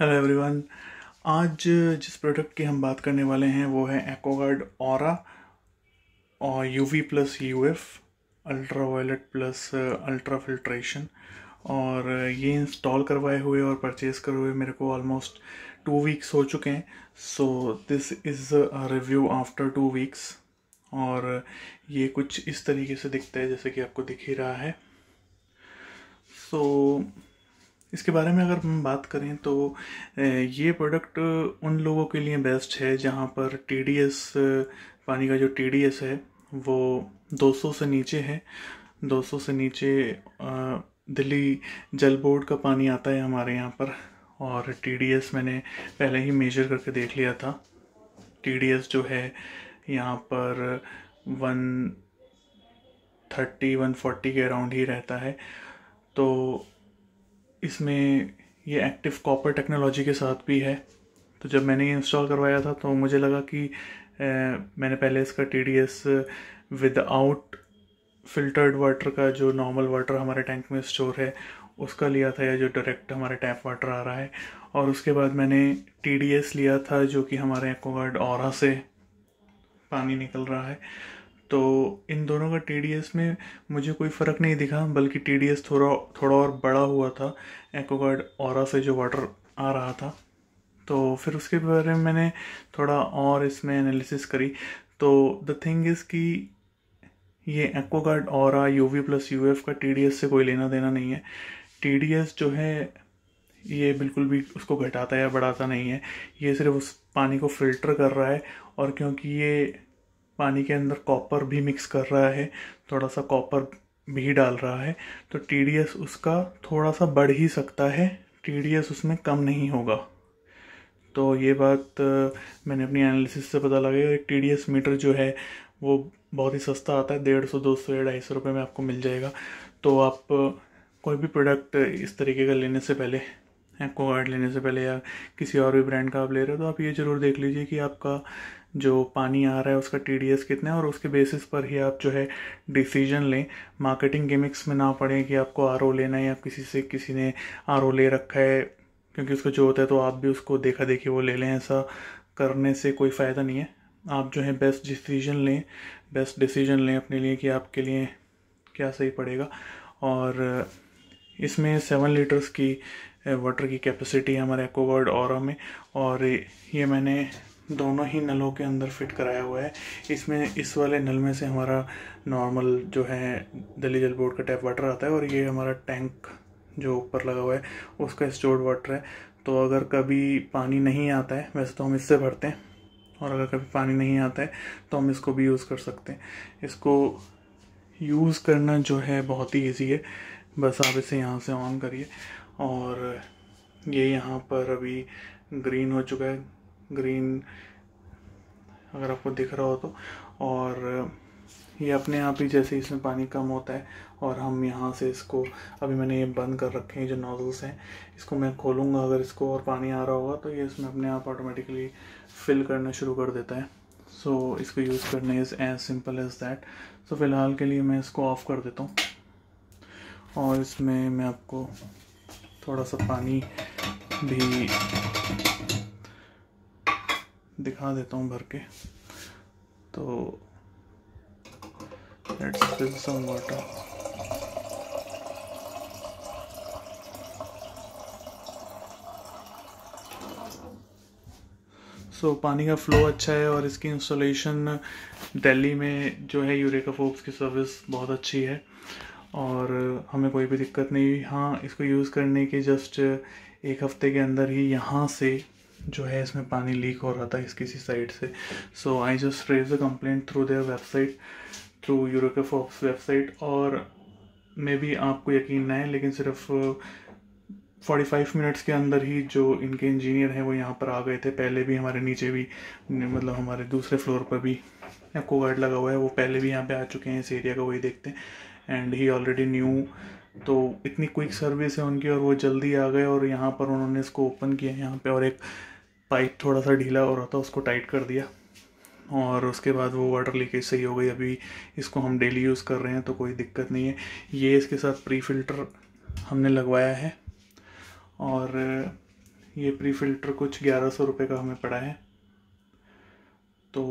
hello everyone आज जिस product की हम बात करने वाले हैं वो है एक्वागार्ड और uh, और UV plus UF ultra violet plus ultra filtration और ये इंस्टॉल करवाए हुए और परचेज़ करे हुए मेरे को ऑलमोस्ट टू वीक्स हो चुके हैं so this is a review after two weeks और uh, ये कुछ इस तरीके से दिखता है जैसे कि आपको दिख ही रहा है सो so, इसके बारे में अगर हम बात करें तो ये प्रोडक्ट उन लोगों के लिए बेस्ट है जहाँ पर टी पानी का जो टी है वो 200 से नीचे है 200 से नीचे दिल्ली जल बोर्ड का पानी आता है हमारे यहाँ पर और टी मैंने पहले ही मेजर करके देख लिया था टी जो है यहाँ पर वन थर्टी वन फोर्टी के अराउंड ही रहता है तो इसमें ये एक्टिव कॉपर टेक्नोलॉजी के साथ भी है तो जब मैंने ये इंस्टॉल करवाया था तो मुझे लगा कि ए, मैंने पहले इसका T D S without filtered water का जो नॉर्मल वाटर हमारे टैंक में स्टोर है उसका लिया था या जो डायरेक्ट हमारे टैप वाटर आ रहा है और उसके बाद मैंने टी डी एस लिया था जो कि हमारे एक्वागार्ड और से पानी निकल रहा है तो इन दोनों का टी में मुझे कोई फ़र्क नहीं दिखा बल्कि टी थोड़ा थोड़ा और बड़ा हुआ था एक्वागार्ड और से जो वाटर आ रहा था तो फिर उसके बारे में मैंने थोड़ा और इसमें एनालिसिस करी तो द थिंग इज़ कि ये एक्वागार्ड और U V plus U F का टी से कोई लेना देना नहीं है टी जो है ये बिल्कुल भी उसको घटाता या बढ़ाता नहीं है ये सिर्फ उस पानी को फिल्टर कर रहा है और क्योंकि ये पानी के अंदर कॉपर भी मिक्स कर रहा है थोड़ा सा कॉपर भी डाल रहा है तो टी उसका थोड़ा सा बढ़ ही सकता है टी उसमें कम नहीं होगा तो ये बात मैंने अपनी एनालिसिस से पता लगा एक टी मीटर जो है वो बहुत ही सस्ता आता है डेढ़ सौ दो सौ या ढाई सौ रुपये में आपको मिल जाएगा तो आप कोई भी प्रोडक्ट इस तरीके का लेने से पहले एक्वागार्ड लेने से पहले या किसी और भी ब्रांड का आप ले रहे हो तो आप ये ज़रूर देख लीजिए कि आपका जो पानी आ रहा है उसका टी डी एस कितना है और उसके बेसिस पर ही आप जो है डिसीजन लें मार्केटिंग गेमिक्स में ना पड़े कि आपको आर ओ लेना है या किसी से किसी ने आर ओ ले रखा है क्योंकि उसको जो होता है तो आप भी उसको देखा देखी वो ले लें ऐसा करने से कोई फ़ायदा नहीं है आप जो है बेस्ट डिसीजन लें बेस्ट डिसीजन लें अपने लिए कि आपके लिए क्या सही पड़ेगा और इसमें सेवन लीटर्स की वाटर की कैपेसिटी है हमारे एक्वावर्ड और में और ये मैंने दोनों ही नलों के अंदर फिट कराया हुआ है इसमें इस वाले नल में से हमारा नॉर्मल जो है दिल्ली जल बोर्ड का टैप वाटर आता है और ये हमारा टैंक जो ऊपर लगा हुआ है उसका स्टोर्ड वाटर है तो अगर कभी पानी नहीं आता है वैसे तो हम इससे भरते हैं और अगर कभी पानी नहीं आता है तो हम इसको भी यूज़ कर सकते हैं इसको यूज़ करना जो है बहुत ही ईजी है बस आप इसे यहाँ से ऑन करिए और ये यहाँ पर अभी ग्रीन हो चुका है ग्रीन अगर आपको दिख रहा हो तो और ये अपने आप ही जैसे इसमें पानी कम होता है और हम यहाँ से इसको अभी मैंने ये बंद कर रखे हैं जो नोज़ल्स हैं इसको मैं खोलूँगा अगर इसको और पानी आ रहा होगा तो ये इसमें अपने आप ऑटोमेटिकली फिल करना शुरू कर देता है सो so, इसको यूज़ करने is as simple as that so फिलहाल के लिए मैं इसको ऑफ़ कर देता हूँ और इसमें मैं आपको थोड़ा सा पानी भी दिखा देता हूँ भर के तो let's सो so, पानी का फ्लो अच्छा है और इसकी इंस्टॉलेशन दिल्ली में जो है यूरेका फोक्स की सर्विस बहुत अच्छी है और हमें कोई भी दिक्कत नहीं हुई हाँ इसको यूज़ करने के जस्ट एक हफ्ते के अंदर ही यहाँ से जो है इसमें पानी लीक हो रहा था इस किसी साइड से so I just raise the complaint through their website through Eureka Forbes website और मे बी आपको यकीन ना है लेकिन सिर्फ 45 uh, मिनट्स के अंदर ही जो इनके इंजीनियर हैं वो यहाँ पर आ गए थे पहले भी हमारे नीचे भी मतलब हमारे दूसरे फ्लोर पर भी आपको गार्ड लगा हुआ है वो पहले भी यहाँ पे आ चुके हैं इस एरिया का वही देखते हैं एंड ही ऑलरेडी न्यू तो इतनी क्विक सर्विस है उनकी और वो जल्दी आ गए और यहाँ पर उन्होंने इसको ओपन किया यहाँ पे और एक पाइप थोड़ा सा ढीला हो रहा था उसको टाइट कर दिया और उसके बाद वो वाटर लीकेज सही हो गई अभी इसको हम डेली यूज़ कर रहे हैं तो कोई दिक्कत नहीं है ये इसके साथ प्री फिल्टर हमने लगवाया है और ये प्री फिल्टर कुछ ग्यारह सौ रुपये का हमें पड़ा है तो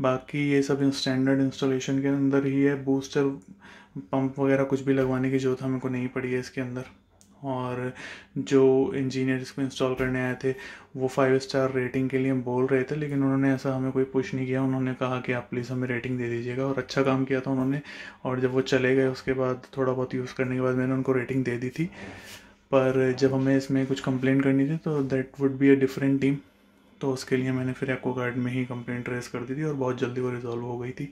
बाकी ये सब स्टैंडर्ड इंस्टॉलेशन के अंदर ही है बूस्टर पंप वगैरह कुछ भी लगवाने की ज़रूरत हमें को नहीं पड़ी है इसके अंदर और जो इंजीनियर इसको इंस्टॉल करने आए थे वो फाइव स्टार रेटिंग के लिए हम बोल रहे थे लेकिन उन्होंने ऐसा हमें कोई पुश नहीं किया उन्होंने कहा कि आप प्लीज़ हमें रेटिंग दे दीजिएगा और अच्छा काम किया था उन्होंने और जब वो चले गए उसके बाद थोड़ा बहुत यूज़ करने के बाद मैंने उनको रेटिंग दे दी थी पर जब हमें इसमें कुछ कंप्लेंट करनी थी तो that would be a different team तो उसके लिए मैंने फिर एक्वा गार्ड में ही कंप्लेंट रेस कर दी थी और बहुत जल्दी वो रिजॉल्व हो गई थी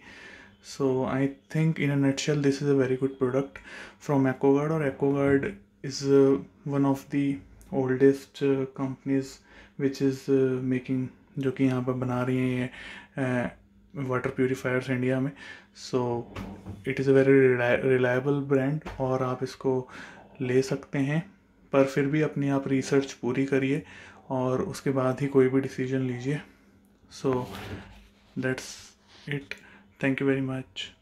so I think in a nutshell this is a very good product from Aquaguard और Aquaguard is one of the oldest companies which is making जो कि यहाँ पर बना रही हैं ये वाटर प्योरीफायर्स इंडिया में so it is a very reliable brand और आप इसको ले सकते हैं पर फिर भी अपनी आप रिसर्च पूरी करिए और उसके बाद ही कोई भी डिसीजन लीजिए so that's it thank you very much